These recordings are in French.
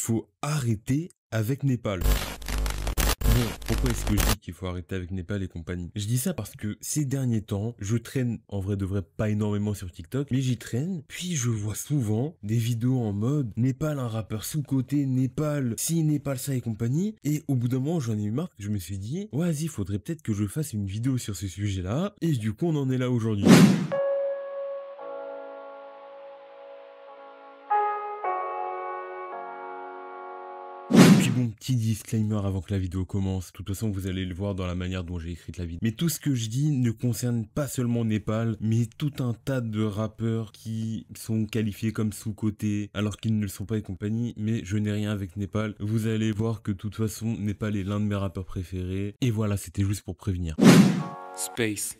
faut arrêter avec Népal. Bon, pourquoi est-ce que je dis qu'il faut arrêter avec Népal et compagnie Je dis ça parce que ces derniers temps, je traîne, en vrai de vrai pas énormément sur TikTok, mais j'y traîne, puis je vois souvent des vidéos en mode Népal un rappeur sous-côté, Népal, si Népal ça et compagnie, et au bout d'un moment j'en ai eu marre, je me suis dit, vas-y, faudrait peut-être que je fasse une vidéo sur ce sujet-là, et du coup on en est là aujourd'hui. petit disclaimer avant que la vidéo commence. De toute façon, vous allez le voir dans la manière dont j'ai écrit la vidéo. Mais tout ce que je dis ne concerne pas seulement Népal, mais tout un tas de rappeurs qui sont qualifiés comme sous-cotés, alors qu'ils ne le sont pas et compagnie. Mais je n'ai rien avec Népal. Vous allez voir que de toute façon, Népal est l'un de mes rappeurs préférés. Et voilà, c'était juste pour prévenir. Space.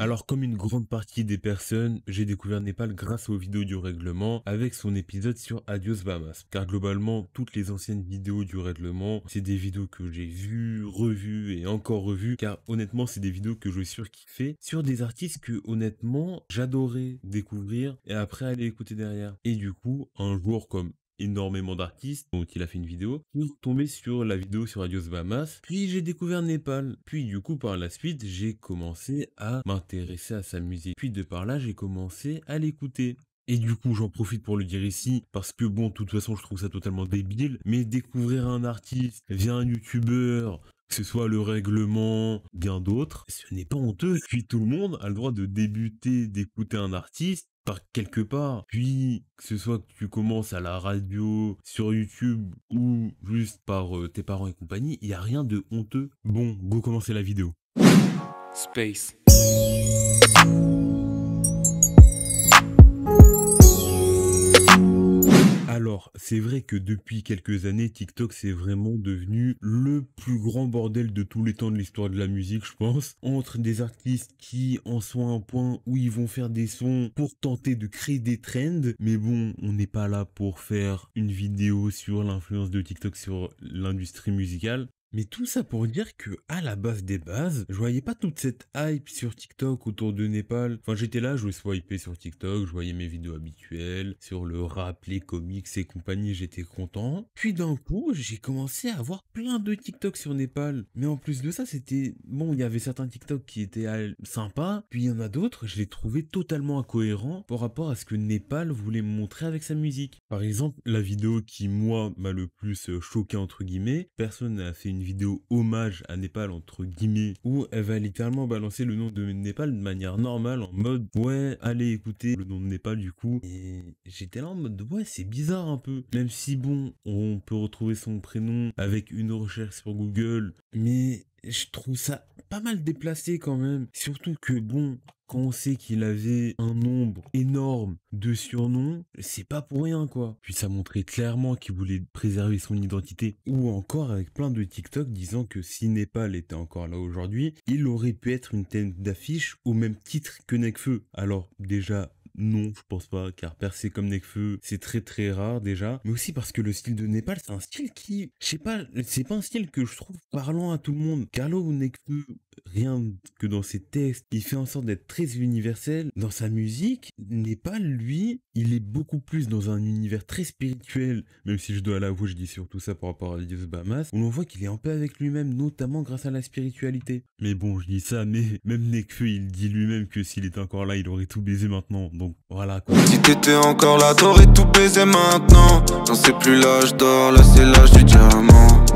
Alors comme une grande partie des personnes, j'ai découvert Népal grâce aux vidéos du règlement avec son épisode sur Adios Bamas. Car globalement, toutes les anciennes vidéos du règlement, c'est des vidéos que j'ai vues, revues et encore revues. Car honnêtement, c'est des vidéos que je suis fait sur des artistes que honnêtement, j'adorais découvrir et après aller écouter derrière. Et du coup, un jour comme énormément d'artistes, dont il a fait une vidéo. Je suis tombé sur la vidéo sur Radio Bamas, puis j'ai découvert Népal. Puis du coup, par la suite, j'ai commencé à m'intéresser à sa musique. Puis de par là, j'ai commencé à l'écouter. Et du coup, j'en profite pour le dire ici, parce que bon, de toute façon, je trouve ça totalement débile, mais découvrir un artiste via un youtubeur, que ce soit le règlement, bien d'autres, ce n'est pas honteux, puis tout le monde a le droit de débuter, d'écouter un artiste, par quelque part. Puis, que ce soit que tu commences à la radio, sur YouTube ou juste par euh, tes parents et compagnie, il n'y a rien de honteux. Bon, go commencer la vidéo. Space. Alors, c'est vrai que depuis quelques années, TikTok, c'est vraiment devenu le plus grand bordel de tous les temps de l'histoire de la musique, je pense. Entre des artistes qui en sont à un point où ils vont faire des sons pour tenter de créer des trends. Mais bon, on n'est pas là pour faire une vidéo sur l'influence de TikTok sur l'industrie musicale. Mais tout ça pour dire que, à la base des bases, je voyais pas toute cette hype sur TikTok autour de Népal. Enfin, j'étais là, je hypé sur TikTok, je voyais mes vidéos habituelles, sur le rap, les comics et compagnie, j'étais content. Puis d'un coup, j'ai commencé à avoir plein de TikTok sur Népal. Mais en plus de ça, c'était, bon, il y avait certains TikTok qui étaient euh, sympas, puis il y en a d'autres, je les trouvais totalement incohérents par rapport à ce que Népal voulait montrer avec sa musique. Par exemple, la vidéo qui, moi, m'a le plus euh, choqué, entre guillemets, personne n'a fait une vidéo hommage à Népal entre guillemets où elle va littéralement balancer le nom de Népal de manière normale en mode ouais allez écouter le nom de Népal du coup et j'étais là en mode ouais c'est bizarre un peu même si bon on peut retrouver son prénom avec une recherche sur Google mais je trouve ça pas mal déplacé quand même. Surtout que bon, quand sait qu'il avait un nombre énorme de surnoms, c'est pas pour rien quoi. Puis ça montrait clairement qu'il voulait préserver son identité. Ou encore avec plein de TikTok disant que si Népal était encore là aujourd'hui, il aurait pu être une tête d'affiche au même titre que Necfeu. Alors déjà, non, je pense pas, car percer comme Necfeu, c'est très très rare déjà. Mais aussi parce que le style de Népal, c'est un style qui, je sais pas, c'est pas un style que je trouve parlant à tout le monde. là ou Necfeu, rien que dans ses textes, il fait en sorte d'être très universel. Dans sa musique, n'est pas lui, il est beaucoup plus dans un univers très spirituel, même si je dois l'avouer, je dis surtout ça par rapport à Dios Bahamas, où l'on voit qu'il est en paix avec lui-même, notamment grâce à la spiritualité. Mais bon, je dis ça, mais même Nekfeu, il dit lui-même que s'il était encore là, il aurait tout baisé maintenant, donc voilà quoi. Si t'étais encore là, t'aurais tout baisé maintenant. Non, c'est plus l'âge là c'est l'âge du diamant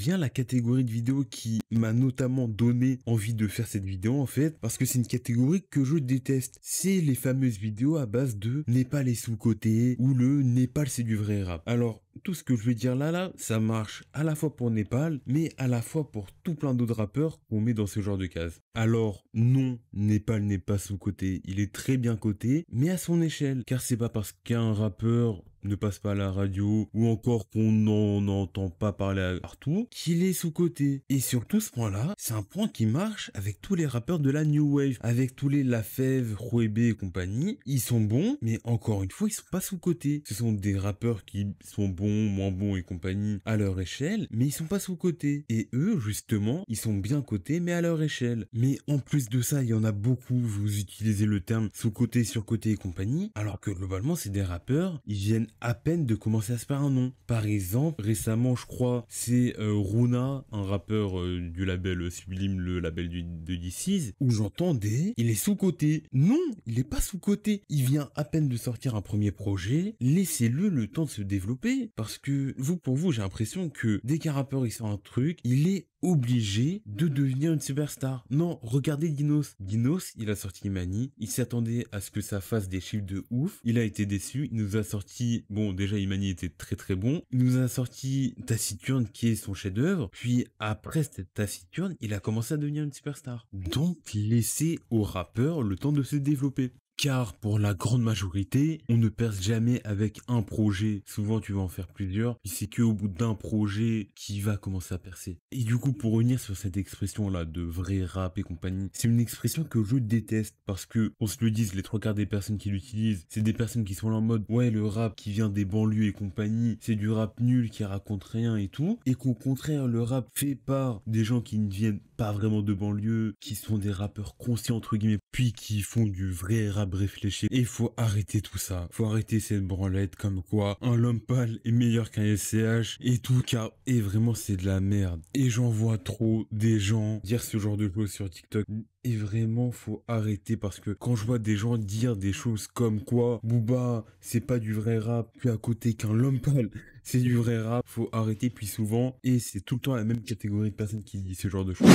vient la catégorie de vidéos qui m'a notamment donné envie de faire cette vidéo en fait, parce que c'est une catégorie que je déteste. C'est les fameuses vidéos à base de n'est pas les sous-côtés ou le n'est pas c'est du vrai rap. Alors tout ce que je vais dire là, là, ça marche à la fois pour Népal, mais à la fois pour tout plein d'autres rappeurs qu'on met dans ce genre de case. Alors, non, Népal n'est pas sous-côté, il est très bien coté, mais à son échelle, car c'est pas parce qu'un rappeur ne passe pas à la radio, ou encore qu'on n'en entend pas parler partout, qu'il est sous-côté. Et sur tout ce point-là, c'est un point qui marche avec tous les rappeurs de la New Wave, avec tous les Lafèvre, Rouébé et compagnie. Ils sont bons, mais encore une fois, ils sont pas sous-côté. Ce sont des rappeurs qui sont bons bon, moins bons et compagnie à leur échelle, mais ils sont pas sous-cotés. Et eux, justement, ils sont bien cotés, mais à leur échelle. Mais en plus de ça, il y en a beaucoup, vous utilisez le terme sous-coté, sur côté et compagnie, alors que globalement, c'est des rappeurs, ils viennent à peine de commencer à se faire un nom. Par exemple, récemment, je crois, c'est euh, Runa, un rappeur euh, du label Sublime, le label de DC's, où j'entendais, il est sous-coté. Non, il est pas sous-coté. Il vient à peine de sortir un premier projet, laissez-le le temps de se développer parce que vous, pour vous, j'ai l'impression que dès qu'un rappeur il sort un truc, il est obligé de devenir une superstar. Non, regardez Dinos. Dinos, il a sorti Imani, il s'attendait à ce que ça fasse des chiffres de ouf, il a été déçu, il nous a sorti, bon déjà Imani était très très bon, il nous a sorti Taciturne qui est son chef d'œuvre, puis après cette Taciturne, il a commencé à devenir une superstar. Donc laissez au rappeur le temps de se développer car pour la grande majorité, on ne perce jamais avec un projet. Souvent, tu vas en faire plusieurs, et c'est qu'au bout d'un projet qui va commencer à percer. Et du coup, pour revenir sur cette expression-là de vrai rap et compagnie, c'est une expression que je déteste parce que, on se le dise, les trois quarts des personnes qui l'utilisent, c'est des personnes qui sont là en mode, ouais, le rap qui vient des banlieues et compagnie, c'est du rap nul qui raconte rien et tout, et qu'au contraire, le rap fait par des gens qui ne viennent pas vraiment de banlieue, qui sont des rappeurs conscients entre guillemets, puis qui font du vrai rap réfléchi. Et il faut arrêter tout ça. Faut arrêter cette branlette comme quoi un Lompal est meilleur qu'un SCH et tout car et vraiment c'est de la merde. Et j'en vois trop des gens dire ce genre de choses sur TikTok. Et vraiment, faut arrêter parce que quand je vois des gens dire des choses comme quoi Booba, c'est pas du vrai rap, puis à côté qu'un Lompal c'est du vrai rap, faut arrêter puis souvent, et c'est tout le temps la même catégorie de personnes qui dit ce genre de choses.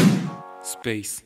Space.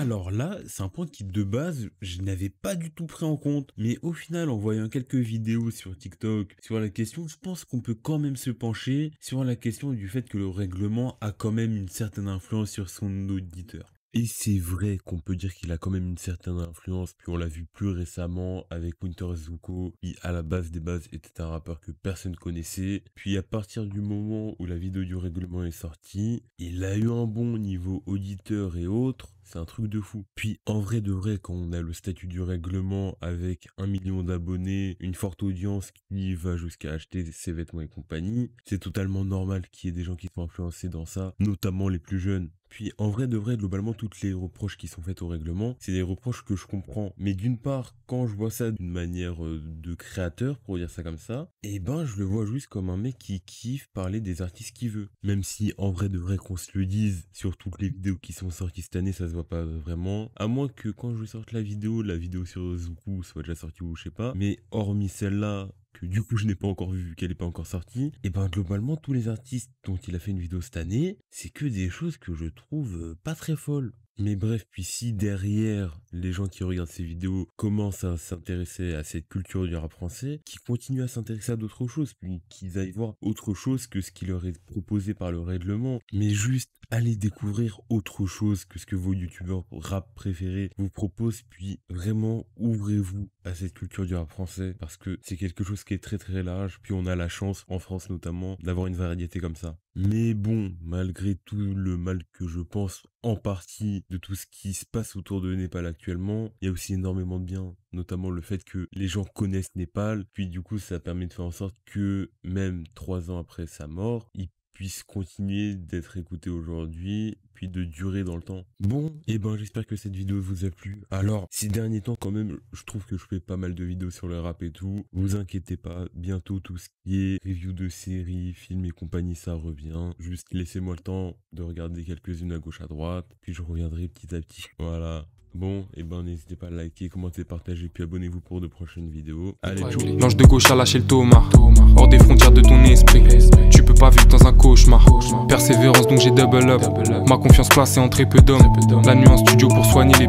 Alors là, c'est un point qui de base, je n'avais pas du tout pris en compte. Mais au final, en voyant quelques vidéos sur TikTok sur la question, je pense qu'on peut quand même se pencher sur la question du fait que le règlement a quand même une certaine influence sur son auditeur. Et c'est vrai qu'on peut dire qu'il a quand même une certaine influence, puis on l'a vu plus récemment avec Winter Zuko, qui à la base des bases était un rappeur que personne connaissait. Puis à partir du moment où la vidéo du règlement est sortie, il a eu un bon niveau auditeur et autres, c'est un truc de fou. Puis en vrai de vrai, quand on a le statut du règlement avec un million d'abonnés, une forte audience qui va jusqu'à acheter ses vêtements et compagnie, c'est totalement normal qu'il y ait des gens qui sont influencés dans ça, notamment les plus jeunes. Puis en vrai de vrai, globalement, toutes les reproches qui sont faites au règlement, c'est des reproches que je comprends. Mais d'une part, quand je vois ça d'une manière euh, de créateur, pour dire ça comme ça, et eh ben je le vois juste comme un mec qui kiffe parler des artistes qu'il veut. Même si en vrai de vrai qu'on se le dise, sur toutes les vidéos qui sont sorties cette année, ça se pas vraiment. À moins que quand je sorte la vidéo, la vidéo sur Zuku soit déjà sortie ou je sais pas. Mais hormis celle-là, que du coup je n'ai pas encore vu, qu'elle n'est pas encore sortie, et eh ben globalement tous les artistes dont il a fait une vidéo cette année, c'est que des choses que je trouve euh, pas très folles. Mais bref, puis si derrière les gens qui regardent ces vidéos commencent à s'intéresser à cette culture du rap français, qu'ils continuent à s'intéresser à d'autres choses, puis qu'ils aillent voir autre chose que ce qui leur est proposé par le règlement, mais juste aller découvrir autre chose que ce que vos youtubeurs rap préférés vous proposent, puis vraiment ouvrez-vous cette culture du rap français parce que c'est quelque chose qui est très très large. Puis on a la chance en France notamment d'avoir une variété comme ça. Mais bon, malgré tout le mal que je pense en partie de tout ce qui se passe autour de Népal actuellement, il y a aussi énormément de bien, notamment le fait que les gens connaissent Népal, puis du coup ça permet de faire en sorte que même trois ans après sa mort, continuer d'être écouté aujourd'hui, puis de durer dans le temps. Bon, et eh ben j'espère que cette vidéo vous a plu. Alors, ces derniers temps quand même, je trouve que je fais pas mal de vidéos sur le rap et tout. Vous inquiétez pas, bientôt tout ce qui est review de séries, films et compagnie, ça revient. Juste laissez-moi le temps de regarder quelques-unes à gauche à droite, puis je reviendrai petit à petit. Voilà. Bon, et eh ben n'hésitez pas à liker, commenter, partager, puis abonnez-vous pour de prochaines vidéos. Allez, L'ange de gauche a lâché le thomas hors des frontières de ton esprit. Tu peux pas vivre dans un cauchemar. Persévérance, donc j'ai double up. Ma confiance placée en très peu d'hommes. La nuit en studio pour soigner les